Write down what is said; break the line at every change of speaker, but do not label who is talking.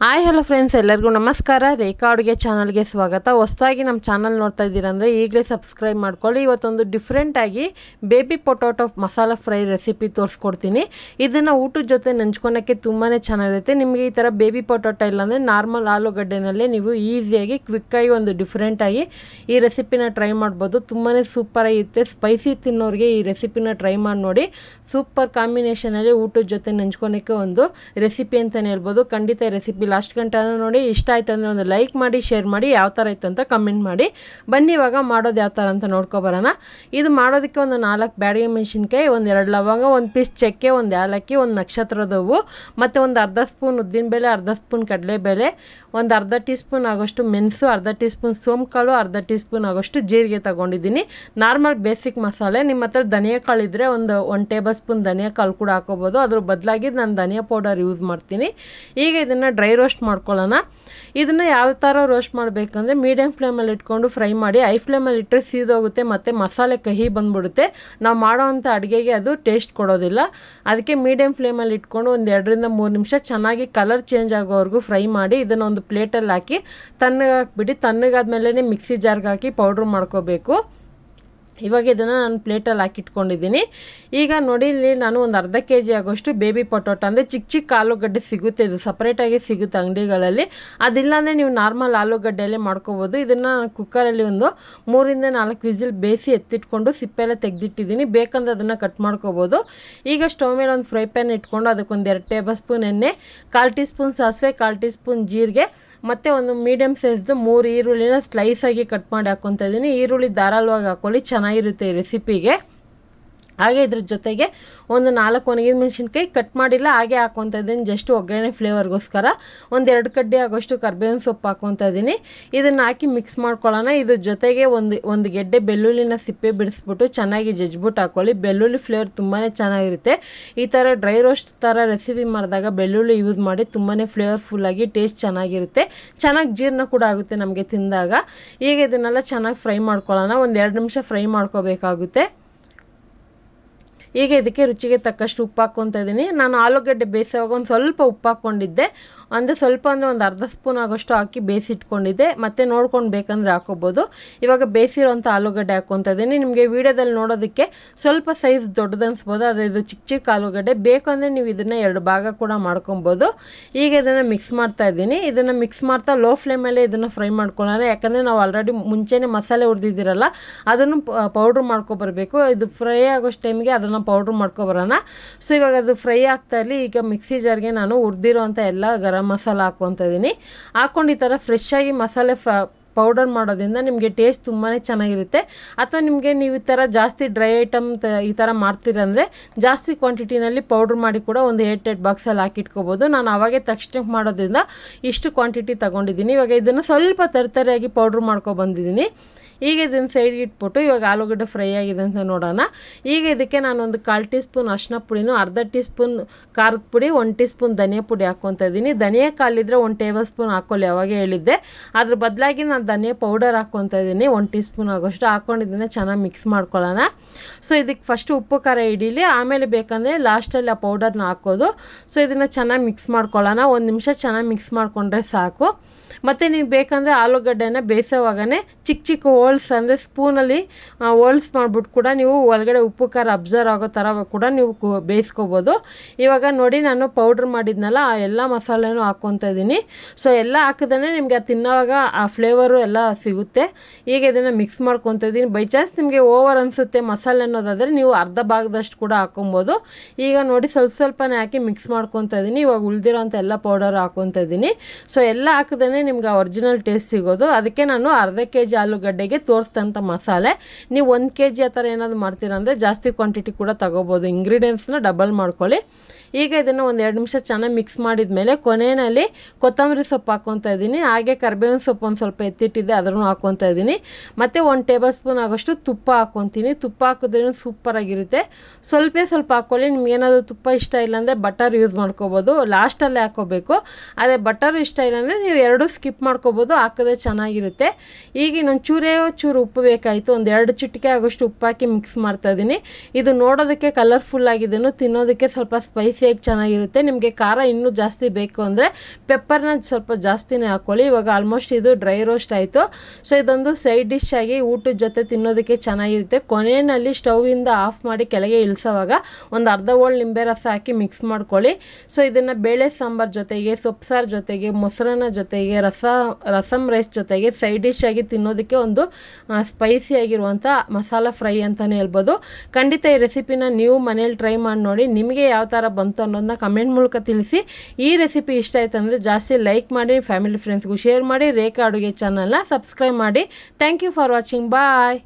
hi hello friends ಎಲ್ಲರಿಗೂ ನಮಸ್ಕಾರ ರೇಖಾ ಅಡುಗೆ ಚಾನಲ್ಗೆ ಸ್ವಾಗತ ಹೊಸದಾಗಿ ನಮ್ಮ ಚಾನಲ್ ನೋಡ್ತಾ ಇದ್ದೀರಂದರೆ ಈಗಲೇ ಸಬ್ಸ್ಕ್ರೈಬ್ ಮಾಡ್ಕೊಳ್ಳಿ ಇವತ್ತೊಂದು ಡಿಫ್ರೆಂಟಾಗಿ baby potato masala fry recipe ತೋರಿಸ್ಕೊಡ್ತೀನಿ ಇದನ್ನು ಊಟದ ಜೊತೆ ನಂಚ್ಕೊಳಕ್ಕೆ ತುಂಬಾ ಚೆನ್ನಾಗಿರುತ್ತೆ ನಿಮಗೆ ಈ ಥರ ಬೇಬಿ ಪೊಟೊಟೊ ಇಲ್ಲಾಂದರೆ ನಾರ್ಮಲ್ ಆಲೂಗಡ್ಡೆನಲ್ಲೇ ನೀವು ಈಸಿಯಾಗಿ ಕ್ವಿಕ್ಕಾಗಿ ಒಂದು ಡಿಫ್ರೆಂಟಾಗಿ ಈ ರೆಸಿಪಿನ ಟ್ರೈ ಮಾಡ್ಬೋದು ತುಂಬಾ ಸೂಪರಾಗಿರುತ್ತೆ ಸ್ಪೈಸಿ ತಿನ್ನೋರಿಗೆ ಈ ರೆಸಿಪಿನ ಟ್ರೈ ಮಾಡಿ ನೋಡಿ ಸೂಪರ್ ಕಾಂಬಿನೇಷನಲ್ಲಿ ಊಟದ ಜೊತೆ ನಂಚ್ಕೊಳಕ್ಕೆ ಒಂದು ರೆಸಿಪಿ ಅಂತಲೇ ಹೇಳ್ಬೋದು ಖಂಡಿತ ರೆಸಿಪಿ ಲಾಸ್ಟ್ ಗಂಟೆನೂ ನೋಡಿ ಇಷ್ಟ ಆಯ್ತು ಅಂದರೆ ಒಂದು ಲೈಕ್ ಮಾಡಿ ಶೇರ್ ಮಾಡಿ ಯಾವ ಥರ ಇತ್ತು ಅಂತ ಕಮೆಂಟ್ ಮಾಡಿ ಬನ್ನಿ ಇವಾಗ ಮಾಡೋದು ಯಾವ ಥರ ಅಂತ ನೋಡ್ಕೊಬರೋಣ ಇದು ಮಾಡೋದಕ್ಕೆ ಒಂದು ನಾಲ್ಕು ಬ್ಯಾಡಿಗೆ ಮೆಣಸಿನ್ಕಾಯಿ ಒಂದು ಎರಡು ಲವಂಗ ಒಂದು ಪೀಸ್ ಚಕ್ಕೆ ಒಂದು ಏಲಕ್ಕಿ ಒಂದು ನಕ್ಷತ್ರದವು ಮತ್ತು ಒಂದು ಅರ್ಧ ಸ್ಪೂನ್ ಉದ್ದಿನ ಬೆಲೆ ಅರ್ಧ ಸ್ಪೂನ್ ಕಡಲೆಬೇಳೆ ಒಂದು ಅರ್ಧ ಟೀ ಸ್ಪೂನ್ ಆಗೋಷ್ಟು ಮೆಣಸು ಅರ್ಧ ಟೀ ಸ್ಪೂನ್ ಅರ್ಧ ಟೀ ಸ್ಪೂನ್ ಆಗೋಷ್ಟು ಜೀರಿಗೆ ತೊಗೊಂಡಿದ್ದೀನಿ ನಾರ್ಮಲ್ ಬೇಸಿಕ್ ಮಸಾಲೆ ನಿಮ್ಮ ಹತ್ರ ಧನಿಯಾ ಕಾಳು ಇದ್ದರೆ ಒಂದು ಒನ್ ಟೇಬಲ್ ಸ್ಪೂನ್ ಧನಿಯಾ ಕಾಳು ಕೂಡ ಹಾಕೋಬೋದು ಅದ್ರ ಬದಲಾಗಿ ನಾನು ಧನಿಯಾ ಪೌಡರ್ ಯೂಸ್ ಮಾಡ್ತೀನಿ ಈಗ ಇದನ್ನು ಡ್ರೈ ರೋಸ್ಟ್ ಮಾಡ್ಕೊಳ್ಳೋಣ ಇದನ್ನು ಯಾವ ಥರ ರೋಸ್ಟ್ ಮಾಡಬೇಕಂದ್ರೆ ಮೀಡಿಯಮ್ ಫ್ಲೇಮಲ್ಲಿ ಇಟ್ಕೊಂಡು ಫ್ರೈ ಮಾಡಿ ಐ ಫ್ಲೇಮಲ್ಲಿ ಇಟ್ಟರೆ ಸೀದೋಗುತ್ತೆ ಮತ್ತು ಮಸಾಲೆ ಕಹಿ ಬಂದುಬಿಡುತ್ತೆ ನಾವು ಮಾಡೋವಂಥ ಅಡುಗೆಗೆ ಅದು ಟೇಸ್ಟ್ ಕೊಡೋದಿಲ್ಲ ಅದಕ್ಕೆ ಮೀಡಿಯಮ್ ಫ್ಲೇಮಲ್ಲಿ ಇಟ್ಕೊಂಡು ಒಂದು ಎರಡರಿಂದ ಮೂರು ನಿಮಿಷ ಚೆನ್ನಾಗಿ ಕಲರ್ ಚೇಂಜ್ ಆಗೋವರೆಗೂ ಫ್ರೈ ಮಾಡಿ ಇದನ್ನು ಒಂದು ಪ್ಲೇಟಲ್ಲಿ ಹಾಕಿ ತಣ್ಣಗಾದ ಮೇಲೆ ಮಿಕ್ಸಿ ಜಾರ್ಗೆ ಹಾಕಿ ಪೌಡ್ರ್ ಮಾಡ್ಕೋಬೇಕು ಇವಾಗ ಇದನ್ನು ನಾನು ಪ್ಲೇಟಲ್ಲಿ ಹಾಕಿಟ್ಕೊಂಡಿದ್ದೀನಿ ಈಗ ನೋಡಿ ಇಲ್ಲಿ ನಾನು ಒಂದು ಅರ್ಧ ಕೆ ಜಿ ಆಗೋಷ್ಟು ಬೇಬಿ ಪೊಟೊಟೊ ಅಂದರೆ ಚಿಕ್ಕ ಚಿಕ್ಕ ಆಲೂಗಡ್ಡೆ ಸಿಗುತ್ತೆ ಇದು ಸಪ್ರೇಟಾಗಿ ಸಿಗುತ್ತೆ ಅಂಗಡಿಗಳಲ್ಲಿ ಅದಿಲ್ಲಾಂದರೆ ನೀವು ನಾರ್ಮಲ್ ಆಲೂಗಡ್ಡೆಯಲ್ಲೇ ಮಾಡ್ಕೋಬೋದು ಇದನ್ನು ಕುಕ್ಕರಲ್ಲಿ ಒಂದು ಮೂರಿಂದ ನಾಲ್ಕು ವಿಸಿಲ್ ಬೇಯಿಸಿ ಎತ್ತಿಟ್ಕೊಂಡು ಸಿಪ್ಪೆಲ್ಲ ತೆಗೆದಿಟ್ಟಿದ್ದೀನಿ ಬೇಕಂದ್ರೆ ಅದನ್ನು ಕಟ್ ಮಾಡ್ಕೋಬೋದು ಈಗ ಸ್ಟವ್ ಮೇಲೆ ಒಂದು ಫ್ರೈ ಪ್ಯಾನ್ ಇಟ್ಕೊಂಡು ಅದಕ್ಕೊಂದು ಎರಡು ಟೇಬಲ್ ಸ್ಪೂನ್ ಎಣ್ಣೆ ಕಾಲು ಟೀ ಸ್ಪೂನ್ ಸಾಸಿವೆ ಕಾಲು ಟೀ ಸ್ಪೂನ್ ಜೀರಿಗೆ ಮತ್ತು ಒಂದು ಮೀಡಿಯಮ್ ಸೈಜ್ದು ಮೂರು ಈರುಳ್ಳಿನ ಸ್ಲೈಸಾಗಿ ಕಟ್ ಮಾಡಿ ಹಾಕ್ಕೊತಾ ಇದ್ದೀನಿ ಈರುಳ್ಳಿ ಧಾರಾಳವಾಗಿ ಹಾಕ್ಕೊಳ್ಳಿ ಚೆನ್ನಾಗಿರುತ್ತೆ ಈ ರೆಸಿಪಿಗೆ ಹಾಗೆ ಇದ್ರ ಜೊತೆಗೆ ಒಂದು ನಾಲ್ಕು ಒಣಗಿದ ಮೆಣಸಿನ್ಕಾಯಿ ಕಟ್ ಮಾಡಿಲ್ಲ ಹಾಗೆ ಹಾಕೊತ ಇದ್ದೀನಿ ಜಸ್ಟ್ ಒಗ್ಗರಣೆ ಫ್ಲೇವರ್ಗೋಸ್ಕರ ಒಂದೆರಡು ಕಡ್ಡಿ ಆಗೋಷ್ಟು ಕರ್ಬೇವಿನ ಸೊಪ್ಪು ಹಾಕೊತ ಇದ್ದೀನಿ ಇದನ್ನು ಹಾಕಿ ಮಿಕ್ಸ್ ಮಾಡ್ಕೊಳ್ಳೋಣ ಇದ್ರ ಜೊತೆಗೆ ಒಂದು ಒಂದು ಗೆಡ್ಡೆ ಬೆಳ್ಳುಳ್ಳಿನ ಸಿಪ್ಪೆ ಬಿಡಿಸ್ಬಿಟ್ಟು ಚೆನ್ನಾಗಿ ಜಜ್ಬಿಟ್ಟು ಹಾಕ್ಕೊಳ್ಳಿ ಬೆಳ್ಳುಳ್ಳಿ ಫ್ಲೇವರ್ ತುಂಬಾ ಚೆನ್ನಾಗಿರುತ್ತೆ ಈ ಥರ ಡ್ರೈ ರೋಸ್ಟ್ ಥರ ರೆಸಿಪಿ ಮಾಡಿದಾಗ ಬೆಳ್ಳುಳ್ಳಿ ಯೂಸ್ ಮಾಡಿ ತುಂಬಾ ಫ್ಲೇವರ್ಫುಲ್ಲಾಗಿ ಟೇಸ್ಟ್ ಚೆನ್ನಾಗಿರುತ್ತೆ ಚೆನ್ನಾಗಿ ಜೀರ್ಣ ಕೂಡ ಆಗುತ್ತೆ ನಮಗೆ ತಿಂದಾಗ ಈಗ ಇದನ್ನೆಲ್ಲ ಚೆನ್ನಾಗಿ ಫ್ರೈ ಮಾಡ್ಕೊಳ್ಳೋಣ ಒಂದು ಎರಡು ನಿಮಿಷ ಫ್ರೈ ಮಾಡ್ಕೋಬೇಕಾಗುತ್ತೆ ಈಗ ಇದಕ್ಕೆ ರುಚಿಗೆ ತಕ್ಕಷ್ಟು ಉಪ್ಪು ಇದ್ದೀನಿ ನಾನು ಆಲೂಗಡ್ಡೆ ಬೇಯಿಸುವಾಗ ಒಂದು ಸ್ವಲ್ಪ ಉಪ್ಪು ಹಾಕ್ಕೊಂಡಿದ್ದೆ ಅಂದರೆ ಸ್ವಲ್ಪ ಅಂದರೆ ಒಂದು ಅರ್ಧ ಸ್ಪೂನ್ ಆಗೋಷ್ಟು ಹಾಕಿ ಬೇಯಿಸಿಟ್ಕೊಂಡಿದ್ದೆ ಮತ್ತೆ ನೋಡ್ಕೊಂಡು ಬೇಕಂದರೆ ಹಾಕೋಬೋದು ಇವಾಗ ಬೇಯಿಸಿರೋಂಥ ಆಲೂಗಡ್ಡೆ ಹಾಕ್ಕೊತ ಇದ್ದೀನಿ ನಿಮಗೆ ವೀಡಿಯೋದಲ್ಲಿ ನೋಡೋದಕ್ಕೆ ಸ್ವಲ್ಪ ಸೈಜ್ ದೊಡ್ಡದನ್ಸ್ಬೋದು ಅದು ಇದು ಚಿಕ್ಕ ಚಿಕ್ಕ ಆಲೂಗಡ್ಡೆ ಬೇಕು ಅಂದರೆ ನೀವು ಇದನ್ನು ಎರಡು ಭಾಗ ಕೂಡ ಮಾಡ್ಕೊಬೋದು ಈಗ ಇದನ್ನು ಮಿಕ್ಸ್ ಮಾಡ್ತಾ ಇದ್ದೀನಿ ಇದನ್ನು ಮಿಕ್ಸ್ ಮಾಡ್ತಾ ಲೋ ಫ್ಲೇಮಲ್ಲೇ ಇದನ್ನು ಫ್ರೈ ಮಾಡ್ಕೊಳ್ಳೋಣ ಯಾಕಂದರೆ ನಾವು ಆಲ್ರೆಡಿ ಮುಂಚೆನೇ ಮಸಾಲೆ ಹುರಿದಿದ್ದೀರಲ್ಲ ಅದನ್ನು ಪೌಡ್ರ್ ಮಾಡ್ಕೊಬರ್ಬೇಕು ಇದು ಫ್ರೈ ಆಗೋಷ್ಟು ಟೈಮಿಗೆ ಅದನ್ನು ಪೌಡ್ರ್ ಮಾಡ್ಕೊಬರೋಣ ಸೊ ಇವಾಗ ಅದು ಫ್ರೈ ಆಗ್ತಾ ಇರಲಿ ಈಗ ಮಿಕ್ಸಿ ಜಾರ್ಗೆ ನಾನು ಹುರಿದಿರೋವಂಥ ಎಲ್ಲ ಗರಂ ಮಸಾಲೆ ಹಾಕ್ಕೊತ ಇದ್ದೀನಿ ಹಾಕ್ಕೊಂಡು ಈ ಥರ ಫ್ರೆಶ್ ಆಗಿ ಮಸಾಲೆ ಫ ಪೌಡರ್ ಮಾಡೋದ್ರಿಂದ ನಿಮಗೆ ಟೇಸ್ಟ್ ತುಂಬಾ ಚೆನ್ನಾಗಿರುತ್ತೆ ಅಥವಾ ನಿಮಗೆ ನೀವು ಈ ಥರ ಜಾಸ್ತಿ ಡ್ರೈ ಐಟಮ್ ತ ಈ ಥರ ಮಾಡ್ತೀರಂದರೆ ಜಾಸ್ತಿ ಕ್ವಾಂಟಿಟಿನಲ್ಲಿ ಪೌಡ್ರ್ ಮಾಡಿ ಕೂಡ ಒಂದು ಏಟ್ ಏಟ್ ಬಾಕ್ಸಲ್ಲಿ ಹಾಕಿಟ್ಕೋಬೋದು ನಾನು ಅವಾಗೆ ತಕ್ಷಣಕ್ಕೆ ಮಾಡೋದ್ರಿಂದ ಇಷ್ಟು ಕ್ವಾಂಟಿಟಿ ತೊಗೊಂಡಿದ್ದೀನಿ ಇವಾಗ ಇದನ್ನು ಸ್ವಲ್ಪ ತರತರಿಯಾಗಿ ಪೌಡ್ರ್ ಮಾಡ್ಕೊಬಂದಿದ್ದೀನಿ ಈಗ ಇದನ್ನು ಸೈಡ್ಗೆ ಇಟ್ಬಿಟ್ಟು ಇವಾಗ ಆಲೂಗಡ್ಡೆ ಫ್ರೈ ಆಗಿದೆ ಅಂತ ನೋಡೋಣ ಈಗ ಇದಕ್ಕೆ ನಾನು ಒಂದು ಕಾಲು ಟೀ ಸ್ಪೂನ್ ಅರ್ಶಿನ ಪುಡಿನೂ ಅರ್ಧ ಟೀ ಸ್ಪೂನ್ ಖಾರದ ಪುಡಿ ಒಂದು ಟೀ ಸ್ಪೂನ್ ಧನಿಯಾ ಪುಡಿ ಹಾಕ್ಕೊತ ಇದ್ದೀನಿ ಧನಿಯಾ ಕಾಲಿದ್ರೆ ಒಂದು ಟೇಬಲ್ ಸ್ಪೂನ್ ಹಾಕೊಳ್ಳಿ ಯಾವಾಗ ಹೇಳಿದ್ದೆ ಅದ್ರ ಬದಲಾಗಿ ನಾನು ಧನಿಯಾ ಪೌಡರ್ ಹಾಕ್ಕೊತಾ ಇದ್ದೀನಿ ಒಂದು ಟೀ ಸ್ಪೂನ್ ಆಗೋಷ್ಟು ಹಾಕ್ಕೊಂಡಿದ್ದೀನಿ ಚೆನ್ನಾಗಿ ಮಿಕ್ಸ್ ಮಾಡ್ಕೊಳ್ಳೋಣ ಸೊ ಇದಕ್ಕೆ ಫಸ್ಟ್ ಉಪ್ಪು ಖಾರ ಇಡೀಲಿ ಆಮೇಲೆ ಬೇಕಂದರೆ ಲಾಸ್ಟಲ್ಲಿ ಆ ಪೌಡರ್ನ ಹಾಕೋದು ಸೊ ಇದನ್ನು ಚೆನ್ನಾಗಿ ಮಿಕ್ಸ್ ಮಾಡ್ಕೊಳ್ಳೋಣ ಒಂದು ನಿಮಿಷ ಚೆನ್ನಾಗಿ ಮಿಕ್ಸ್ ಮಾಡಿಕೊಂಡ್ರೆ ಸಾಕು ಮತ್ತು ನೀವು ಬೇಕಂದರೆ ಆಲೂಗಡ್ಡೆನ ಬೇಯಿಸೋವಾಗನೇ ಚಿಕ್ಕ ಚಿಕ್ಕ ಹೋಲ್ಸ್ ಅಂದರೆ ಸ್ಪೂನಲ್ಲಿ ಹೋಲ್ಸ್ ಮಾಡಿಬಿಟ್ಟು ಕೂಡ ನೀವು ಒಳಗಡೆ ಉಪ್ಪು ಖಾರ ಅಬ್ಸರ್ವ್ ಆಗೋ ಥರ ಕೂಡ ನೀವು ಬೇಯಿಸ್ಕೋಬೋದು ಇವಾಗ ನೋಡಿ ನಾನು ಪೌಡ್ರ್ ಮಾಡಿದ್ನಲ್ಲ ಆ ಎಲ್ಲ ಮಸಾಲೆನೂ ಹಾಕ್ಕೊತಾ ಇದ್ದೀನಿ ಸೊ ಎಲ್ಲ ಹಾಕಿದ್ರೆ ನಿಮಗೆ ತಿನ್ನೋವಾಗ ಆ ಫ್ಲೇವರು ಎಲ್ಲ ಸಿಗುತ್ತೆ ಈಗ ಇದನ್ನು ಮಿಕ್ಸ್ ಮಾಡ್ಕೊತ ಇದ್ದೀನಿ ಬೈ ಚಾನ್ಸ್ ನಿಮಗೆ ಓವರ್ ಅನಿಸುತ್ತೆ ಮಸಾಲೆ ಅನ್ನೋದಾದರೆ ನೀವು ಅರ್ಧ ಭಾಗದಷ್ಟು ಕೂಡ ಹಾಕೊಬೋದು ಈಗ ನೋಡಿ ಸ್ವಲ್ಪ ಸ್ವಲ್ಪನೇ ಹಾಕಿ ಮಿಕ್ಸ್ ಮಾಡ್ಕೊತಾ ಇದ್ದೀನಿ ಇವಾಗ ಉಳಿದಿರೋಂಥ ಎಲ್ಲ ಪೌಡರ್ ಹಾಕ್ಕೊತಾ ಇದ್ದೀನಿ ಸೊ ಎಲ್ಲ ಹಾಕಿದ್ರೆ ನಿಮ್ಗೆ ಒರಿಜಿನಲ್ ಟೇಸ್ಟ್ ಸಿಗೋದು ಅದಕ್ಕೆ ನಾನು ಅರ್ಧ ಕೆ ಜಿ ಆಲೂಗಡ್ಡೆಗೆ ಹಾಗೆ ಮಸಾಲೆ ನೀವು ಒಂದು ಕೆ ಜಿ ಆ ಥರ ಏನಾದರೂ ಮಾಡ್ತೀರಂದರೆ ಜಾಸ್ತಿ ಕ್ವಾಂಟಿಟಿ ಕೂಡ ತಗೋಬೋದು ಇಂಗ್ರೀಡಿಯೆಂಟ್ಸ್ನ ಡಬಲ್ ಮಾಡ್ಕೊಳ್ಳಿ ಈಗ ಇದನ್ನು ಒಂದು ಎರಡು ನಿಮಿಷ ಚೆನ್ನಾಗಿ ಮಿಕ್ಸ್ ಮಾಡಿದ ಮೇಲೆ ಕೊನೆಯಲ್ಲಿ ಕೊತ್ತಂಬರಿ ಸೊಪ್ಪು ಹಾಕೊತಾ ಇದ್ದೀನಿ ಹಾಗೆ ಕರ್ಬೇವಿನ ಸೊಪ್ಪು ಒಂದು ಸ್ವಲ್ಪ ಎತ್ತಿಟ್ಟಿದ್ದೆ ಅದನ್ನು ಹಾಕೊತಾ ಇದ್ದೀನಿ ಮತ್ತು ಒಂದು ಟೇಬಲ್ ಸ್ಪೂನ್ ಆಗೋಷ್ಟು ತುಪ್ಪ ಹಾಕೊತೀನಿ ತುಪ್ಪ ಹಾಕಿದ್ರೂ ಸೂಪರಾಗಿರುತ್ತೆ ಸ್ವಲ್ಪ ಸ್ವಲ್ಪ ಹಾಕ್ಕೊಳ್ಳಿ ನಿಮ್ಗೇನಾದರೂ ತುಪ್ಪ ಇಷ್ಟ ಇಲ್ಲಾಂದರೆ ಬಟರ್ ಯೂಸ್ ಮಾಡ್ಕೋಬೋದು ಲಾಸ್ಟಲ್ಲೇ ಹಾಕೋಬೇಕು ಅದೇ ಬಟರ್ ಇಷ್ಟ ಇಲ್ಲಾಂದರೆ ನೀವು ಎರಡೂ ಸ್ಕಿಪ್ ಮಾಡ್ಕೋಬೋದು ಹಾಕಿದ್ರೆ ಚೆನ್ನಾಗಿರುತ್ತೆ ಈಗ ಇನ್ನೊಂದು ಚೂರೇ ಚೂರು ಉಪ್ಪು ಬೇಕಾಯಿತು ಒಂದು ಎರಡು ಚಿಟಿಕೆ ಆಗೋಷ್ಟು ಉಪ್ಪು ಹಾಕಿ ಮಿಕ್ಸ್ ಮಾಡ್ತಾ ಇದ್ದೀನಿ ಇದು ನೋಡೋದಕ್ಕೆ ಕಲರ್ಫುಲ್ ಆಗಿದೆಯೂ ತಿನ್ನೋದಕ್ಕೆ ಸ್ವಲ್ಪ ಸ್ಪೈಸಿಯಾಗಿ ಚೆನ್ನಾಗಿರುತ್ತೆ ನಿಮಗೆ ಖಾರ ಇನ್ನೂ ಜಾಸ್ತಿ ಬೇಕು ಅಂದರೆ ಪೆಪ್ಪರ್ನ ಸ್ವಲ್ಪ ಜಾಸ್ತಿನೇ ಹಾಕ್ಕೊಳ್ಳಿ ಇವಾಗ ಆಲ್ಮೋಸ್ಟ್ ಇದು ಡ್ರೈ ರೋಸ್ಟ್ ಆಯಿತು ಸೊ ಇದೊಂದು ಸೈಡ್ ಡಿಶ್ ಆಗಿ ಊಟದ ಜೊತೆ ತಿನ್ನೋದಕ್ಕೆ ಚೆನ್ನಾಗಿರುತ್ತೆ ಕೊನೆಯಲ್ಲಿ ಸ್ಟೌವಿಂದ ಆಫ್ ಮಾಡಿ ಕೆಳಗೆ ಇಳಿಸೋವಾಗ ಒಂದು ಅರ್ಧ ಓಳು ನಿಂಬೆ ರಸ ಹಾಕಿ ಮಿಕ್ಸ್ ಮಾಡ್ಕೊಳ್ಳಿ ಸೊ ಇದನ್ನು ಬೇಳೆ ಸಾಂಬಾರು ಜೊತೆಗೆ ಸೊಪ್ಪು ಸಾರು ಜೊತೆಗೆ ಮೊಸರನ್ನ ಜೊತೆಗೆ ರಸ ರಸಮ್ ರೈಸ್ ಜೊತೆಗೆ ಸೈಡ್ ಡಿಶ್ ಆಗಿ ತಿನ್ನೋದಕ್ಕೆ ಒಂದು ಸ್ಪೈಸಿ ಆಗಿರುವಂಥ ಮಸಾಲ ಫ್ರೈ ಅಂತಲೇ ಹೇಳ್ಬೋದು ಖಂಡಿತ ಈ ರೆಸಿಪಿನ ನೀವು ಮನೇಲಿ ಟ್ರೈ ಮಾಡಿ ನೋಡಿ ನಿಮಗೆ ಯಾವ ಥರ ಬಂತು ಅನ್ನೋದನ್ನ ಕಮೆಂಟ್ ಮೂಲಕ ತಿಳಿಸಿ ಈ ರೆಸಿಪಿ ಇಷ್ಟ ಆಯ್ತು ಅಂದರೆ ಜಾಸ್ತಿ ಲೈಕ್ ಮಾಡಿ ಫ್ಯಾಮಿಲಿ ಫ್ರೆಂಡ್ಸ್ಗೂ ಶೇರ್ ಮಾಡಿ ರೇಖಾ ಅಡುಗೆ ಚಾನಲ್ನ ಸಬ್ಸ್ಕ್ರೈಬ್ ಮಾಡಿ thank you for watching bye